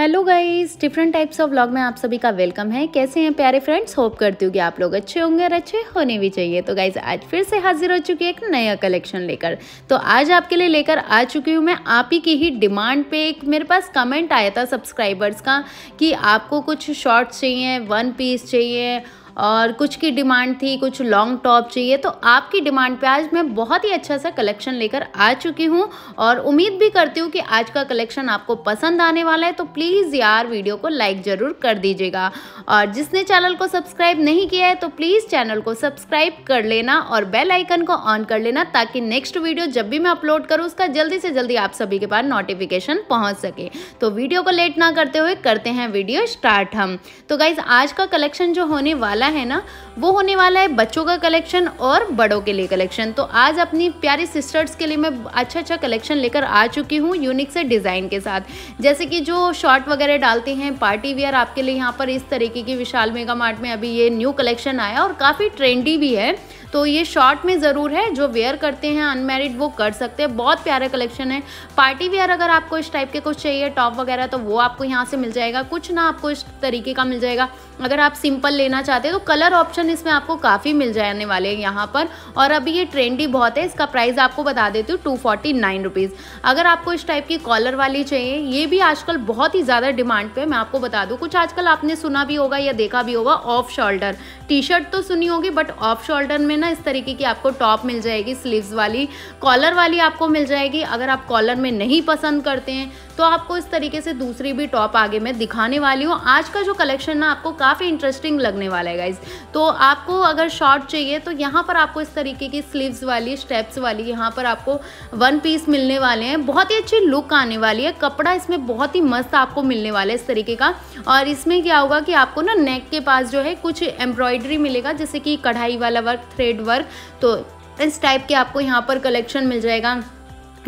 hello guys different types of vlog में आप सभी का वेलकम है कैसे हैं प्यारे फ्रेंड्स होप करती हूँ कि आप लोग अच्छे होंगे और अच्छे होने भी चाहिए तो गाइस आज फिर से हाजिर हो चुकी है एक नया कलेक्शन लेकर तो आज आपके लिए लेकर आ चुकी हूँ मैं आप ही की ही डिमांड पे एक मेरे पास कमेंट आया था सब्सक्राइबर्स का कि आपको कुछ शॉर्ट्स चाहिए वन पीस चाहिए और कुछ की डिमांड थी कुछ लॉन्ग टॉप चाहिए तो आपकी डिमांड पे आज मैं बहुत ही अच्छा सा कलेक्शन लेकर आ चुकी हूँ और उम्मीद भी करती हूँ कि आज का कलेक्शन आपको पसंद आने वाला है तो प्लीज़ यार वीडियो को लाइक ज़रूर कर दीजिएगा और जिसने चैनल को सब्सक्राइब नहीं किया है तो प्लीज़ चैनल को सब्सक्राइब कर लेना और बेल आइकन को ऑन कर लेना ताकि नेक्स्ट वीडियो जब भी मैं अपलोड करूँ उसका जल्दी से जल्दी आप सभी के पास नोटिफिकेशन पहुँच सके तो वीडियो को लेट ना करते हुए करते हैं वीडियो स्टार्ट हम तो गाइज आज का कलेक्शन जो होने वाला वाला है ना वो होने वाला है बच्चों का कलेक्शन और बड़ों के लिए कलेक्शन तो आज अपनी प्यारी सिस्टर्स के लिए मैं अच्छा अच्छा कलेक्शन लेकर आ चुकी हूँ यूनिक से डिज़ाइन के साथ जैसे कि जो शॉर्ट वगैरह डालते हैं पार्टी वियर आपके लिए यहाँ पर इस तरीके की विशाल मेगा मार्ट में अभी ये न्यू कलेक्शन आया और काफ़ी ट्रेंडी भी है तो ये शॉर्ट में ज़रूर है जो वेयर करते हैं अनमेरिड वो कर सकते हैं बहुत प्यारा कलेक्शन है पार्टी वेयर अगर आपको इस टाइप के कुछ चाहिए टॉप वगैरह तो वो आपको यहाँ से मिल जाएगा कुछ ना आपको इस तरीके का मिल जाएगा अगर आप सिंपल लेना चाहते हैं तो कलर ऑप्शन इसमें आपको काफ़ी मिल जाने वाले हैं यहाँ पर और अभी ये ट्रेंडी बहुत है इसका प्राइस आपको बता देती हूँ टू फोर्टी नाइन रुपीज़ अगर आपको इस टाइप की कॉलर वाली चाहिए ये भी आजकल बहुत ही ज़्यादा डिमांड पे मैं आपको बता दूँ कुछ आजकल आपने सुना भी होगा या देखा भी होगा ऑफ शोल्डर टी शर्ट तो सुनी होगी बट ऑफ शोल्डर में ना इस तरीके की आपको टॉप मिल जाएगी स्लीव्स वाली कॉलर वाली आपको मिल जाएगी अगर आप कॉलर में नहीं पसंद करते हैं तो आपको इस तरीके से दूसरी भी टॉप आगे मैं दिखाने वाली हूँ आज का जो कलेक्शन ना आपको काफ़ी इंटरेस्टिंग लगने वाला है गाइज तो आपको अगर शॉर्ट चाहिए तो यहाँ पर आपको इस तरीके की स्लीव्स वाली स्टेप्स वाली यहाँ पर आपको वन पीस मिलने वाले हैं बहुत ही अच्छी लुक आने वाली है कपड़ा इसमें बहुत ही मस्त आपको मिलने वाला है इस तरीके का और इसमें क्या होगा कि आपको ना नेक के पास जो है कुछ एम्ब्रॉयडरी मिलेगा जैसे कि कढ़ाई वाला वर्क थ्रेड वर्क तो इस टाइप के आपको यहाँ पर कलेक्शन मिल जाएगा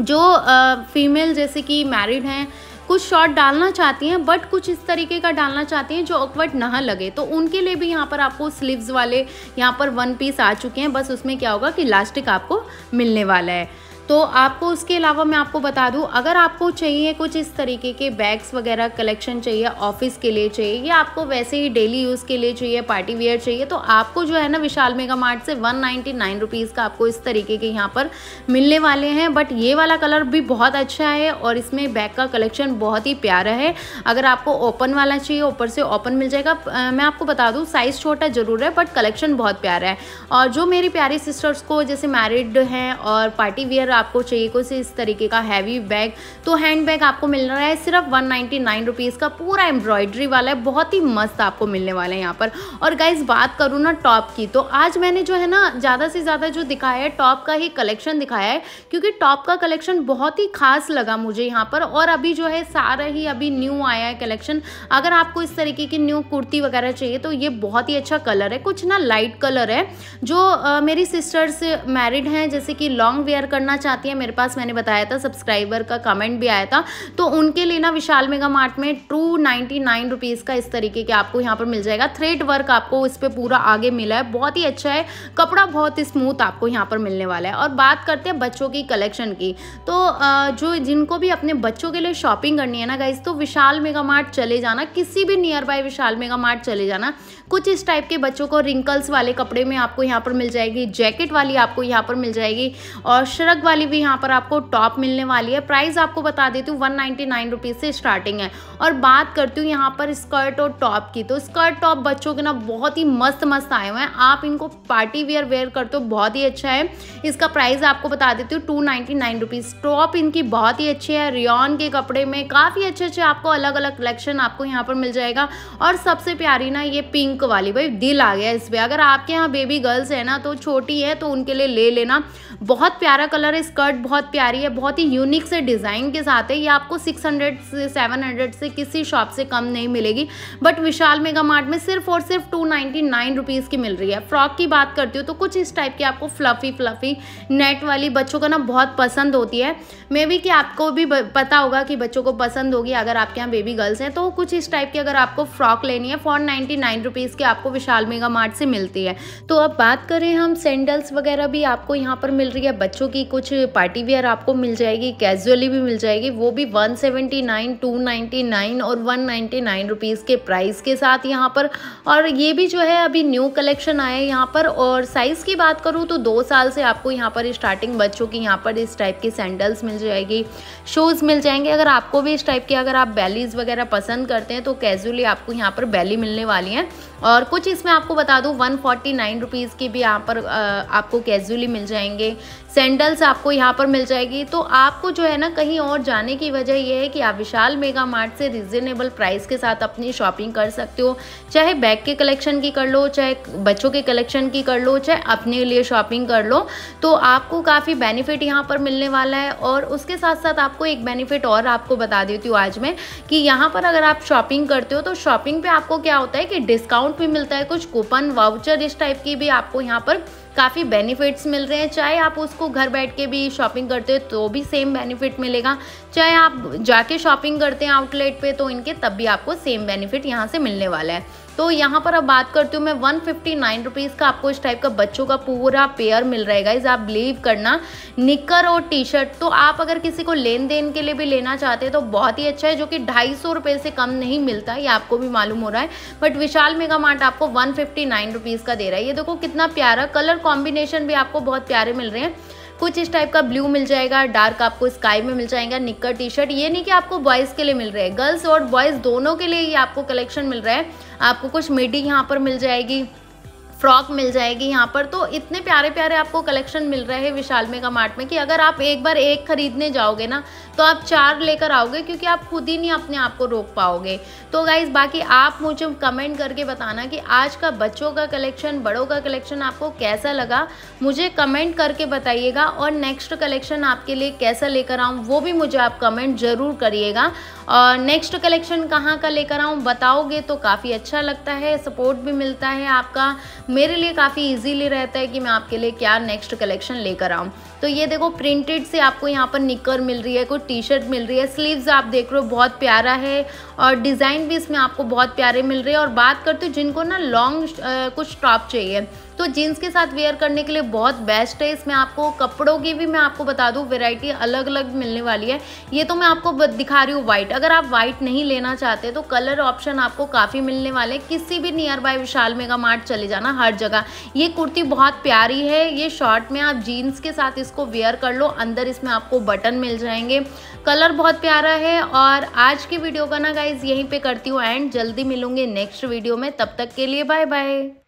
जो फीमेल जैसे कि मैरिड हैं कुछ शॉट डालना चाहती हैं बट कुछ इस तरीके का डालना चाहती हैं जो ऑकवर्ड ना लगे तो उनके लिए भी यहाँ पर आपको स्लीव्स वाले यहाँ पर वन पीस आ चुके हैं बस उसमें क्या होगा कि इलास्टिक आपको मिलने वाला है तो आपको उसके अलावा मैं आपको बता दूं अगर आपको चाहिए कुछ इस तरीके के बैग्स वगैरह कलेक्शन चाहिए ऑफिस के लिए चाहिए या आपको वैसे ही डेली यूज़ के लिए चाहिए पार्टी वेयर चाहिए तो आपको जो है ना विशाल मेगा मार्ट से वन नाइन्टी का आपको इस तरीके के यहाँ पर मिलने वाले हैं बट ये वाला कलर भी बहुत अच्छा है और इसमें बैग का कलेक्शन बहुत ही प्यारा है अगर आपको ओपन वाला चाहिए ऊपर से ओपन मिल जाएगा मैं आपको बता दूँ साइज़ छोटा ज़रूर है बट कलेक्शन बहुत प्यारा है और जो मेरी प्यारी सिस्टर्स को जैसे मैरिड हैं और पार्टी वेयर आपको चाहिए कुछ इस तरीके का हैवी बैग तो हैंड बैग आपको मिल रहा है सिर्फ वन नाइन्टी का पूरा एम्ब्रॉयडरी वाला है बहुत ही मस्त आपको मिलने वाला है यहाँ पर और गाइज बात करूँ ना टॉप की तो आज मैंने जो है ना ज़्यादा से ज़्यादा जो दिखाया है टॉप का ही कलेक्शन दिखाया है क्योंकि टॉप का कलेक्शन बहुत ही खास लगा मुझे यहाँ पर और अभी जो है सारा ही अभी न्यू आया है कलेक्शन अगर आपको इस तरीके की न्यू कुर्ती वगैरह चाहिए तो ये बहुत ही अच्छा कलर है कुछ ना लाइट कलर है जो आ, मेरी सिस्टर्स मैरिड हैं जैसे कि लॉन्ग वेयर करना चाहती है मेरे पास मैंने बताया था सब्सक्राइबर का कमेंट भी आया था तो उनके लिए ना विशाल मेगा मार्ट में टू नाइनटी का इस तरीके के आपको यहाँ पर मिल जाएगा थ्रेड वर्क आपको इस पर पूरा आगे मिला है बहुत ही अच्छा है कपड़ा बहुत ही स्मूथ आपको यहाँ पर मिलने वाला है और बात करते हैं बच्चों की कलेक्शन की तो जो जिनको भी अपने बच्चों के लिए शॉपिंग करनी है ना गाइज तो विशाल मेगा मार्ट चले जाना किसी भी nearby Vishal Mega Mart चले जाना कुछ इस टाइप के बच्चों को रिंकल्स वाले कपड़े में आपको यहाँ पर मिल जाएगी जैकेट वाली आपको यहाँ पर मिल जाएगी और शरक वाली भी यहाँ पर आपको टॉप मिलने वाली है प्राइस आपको बता देती हूँ वन नाइन्टी से स्टार्टिंग है और बात करती हूँ यहाँ पर स्कर्ट और टॉप की तो स्कर्ट टॉप बच्चों के ना बहुत ही मस्त मस्त आए हुए हैं आप इनको पार्टी वेयर वेयर करते हो बहुत ही अच्छा है इसका प्राइस आपको बता देती हूँ टू नाइन्टी टॉप इनकी बहुत ही अच्छी है रियॉन के कपड़े में काफ़ी अच्छे अच्छे आपको अलग अलग कलेक्शन आपको यहाँ पर मिल जाएगा और सबसे प्यारी ना ये पिंक वाली भाई दिल आ गया इस पर अगर आपके यहाँ बेबी गर्ल्स है ना तो छोटी है तो उनके लिए ले लेना बहुत प्यारा कलर है स्कर्ट बहुत प्यारी है बहुत ही यूनिक से डिज़ाइन के साथ है ये आपको 600 से 700 से किसी शॉप से कम नहीं मिलेगी बट विशाल मेगा मार्ट में सिर्फ और सिर्फ टू नाइन्टी की मिल रही है फ्रॉक की बात करती हूँ तो कुछ इस टाइप की आपको फ्लफ़ी फ्लफ़ी नेट वाली बच्चों को ना बहुत पसंद होती है मे बी कि आपको भी पता होगा कि बच्चों को पसंद होगी अगर आपके यहाँ बेबी गर्ल्स हैं तो कुछ इस टाइप की अगर आपको फ्रॉक लेनी है फॉर नाइन्टी नाइन रुपीज़ की आपको विशाल मेगा मार्ट से मिलती है तो अब बात करें हम सैंडल्स वगैरह भी आपको यहाँ पर मिल रही है बच्चों की कुछ कुछ पार्टी वेयर आपको मिल जाएगी कैजुअली भी मिल जाएगी वो भी 179, 299 और 199 नाइन्टी के प्राइस के साथ यहाँ पर और ये भी जो है अभी न्यू कलेक्शन आए यहाँ पर और साइज़ की बात करूँ तो दो साल से आपको यहाँ पर स्टार्टिंग बच्चों की यहाँ पर इस टाइप की सैंडल्स मिल जाएगी शूज़ मिल जाएंगे अगर आपको भी इस टाइप के अगर आप बैलीज़ वगैरह पसंद करते हैं तो कैजुअली आपको यहाँ पर बैली मिलने वाली हैं और कुछ इसमें आपको बता दूँ वन फोर्टी नाइन रुपीज़ की भी यहाँ पर आपको कैजुअली मिल जाएंगे सैंडल्स आपको यहाँ पर मिल जाएगी तो आपको जो है ना कहीं और जाने की वजह यह है कि आप विशाल मेगा मार्ट से रिजनेबल प्राइस के साथ अपनी शॉपिंग कर सकते हो चाहे बैग के कलेक्शन की कर लो चाहे बच्चों के कलेक्शन की कर लो चाहे अपने लिए शॉपिंग कर लो तो आपको काफ़ी बेनिफिट यहाँ पर मिलने वाला है और उसके साथ साथ आपको एक बेनिफिट और आपको बता देती हूँ आज मैं कि यहाँ पर अगर आप शॉपिंग करते हो तो शॉपिंग पर आपको क्या होता है कि डिस्काउंट डिस्काउंट भी मिलता है कुछ कूपन वाउचर इस टाइप की भी आपको यहाँ पर काफ़ी बेनिफिट्स मिल रहे हैं चाहे आप उसको घर बैठ के भी शॉपिंग करते हो तो भी सेम बेनिफिट मिलेगा चाहे आप जाके शॉपिंग करते हैं आउटलेट पे तो इनके तब भी आपको सेम बेनिफिट यहाँ से मिलने वाला है तो यहाँ पर अब बात करती हूँ मैं वन फिफ्टी नाइन रुपीज़ का आपको इस टाइप का बच्चों का पूरा पेयर मिल रहा है गाइज आप बिलीव करना निकर और टी शर्ट तो आप अगर किसी को लेन देन के लिए भी लेना चाहते हैं तो बहुत ही अच्छा है जो कि ढाई सौ रुपये से कम नहीं मिलता ये आपको भी मालूम हो रहा है बट विशाल मेगा मार्ट आपको वन फिफ्टी नाइन रुपीज़ का दे रहा है ये देखो कितना प्यारा कलर कॉम्बिनेशन भी आपको बहुत प्यारे मिल रहे हैं कुछ इस टाइप का ब्लू मिल जाएगा डार्क आपको स्काई में मिल जाएगा निक्कर टी शर्ट ये नहीं कि आपको बॉयज़ के लिए मिल रहे हैं गर्ल्स और बॉयज़ दोनों के लिए ही आपको कलेक्शन मिल रहा है आपको कुछ मिडी यहाँ पर मिल जाएगी फ्रॉक मिल जाएगी यहाँ पर तो इतने प्यारे प्यारे आपको कलेक्शन मिल रहे हैं विशाल मेगा मार्ट में कि अगर आप एक बार एक खरीदने जाओगे ना तो आप चार लेकर आओगे क्योंकि आप खुद ही नहीं अपने आप को रोक पाओगे तो गाइज बाकी आप मुझे कमेंट करके बताना कि आज का बच्चों का कलेक्शन बड़ों का कलेक्शन आपको कैसा लगा मुझे कमेंट करके बताइएगा और नेक्स्ट कलेक्शन आपके लिए कैसा लेकर आऊँ वो भी मुझे आप कमेंट ज़रूर करिएगा और नेक्स्ट कलेक्शन कहाँ का लेकर आऊँ बताओगे तो काफ़ी अच्छा लगता है सपोर्ट भी मिलता है आपका मेरे लिए काफ़ी ईजीली रहता है कि मैं आपके लिए क्या नेक्स्ट कलेक्शन लेकर आऊँ तो ये देखो प्रिंटेड से आपको यहाँ पर निकर मिल रही है कोई टी शर्ट मिल रही है स्लीव्स आप देख रहे हो बहुत प्यारा है और डिज़ाइन भी इसमें आपको बहुत प्यारे मिल रहे हैं और बात करते हो जिनको ना लॉन्ग कुछ टॉप चाहिए तो जीन्स के साथ वेयर करने के लिए बहुत बेस्ट है इसमें आपको कपड़ों की भी मैं आपको बता दूँ वेराइटी अलग अलग मिलने वाली है ये तो मैं आपको दिखा रही हूँ वाइट अगर आप वाइट नहीं लेना चाहते तो कलर ऑप्शन आपको काफ़ी मिलने वाले हैं किसी भी nearby Vishal Mega Mart चले जाना हर जगह ये कुर्ती बहुत प्यारी है ये शॉर्ट में आप जीन्स के साथ इसको वेयर कर लो अंदर इसमें आपको बटन मिल जाएंगे कलर बहुत प्यारा है और आज की वीडियो का ना गाइज यहीं पे करती हूँ एंड जल्दी मिलूंगे नेक्स्ट वीडियो में तब तक के लिए बाय बाय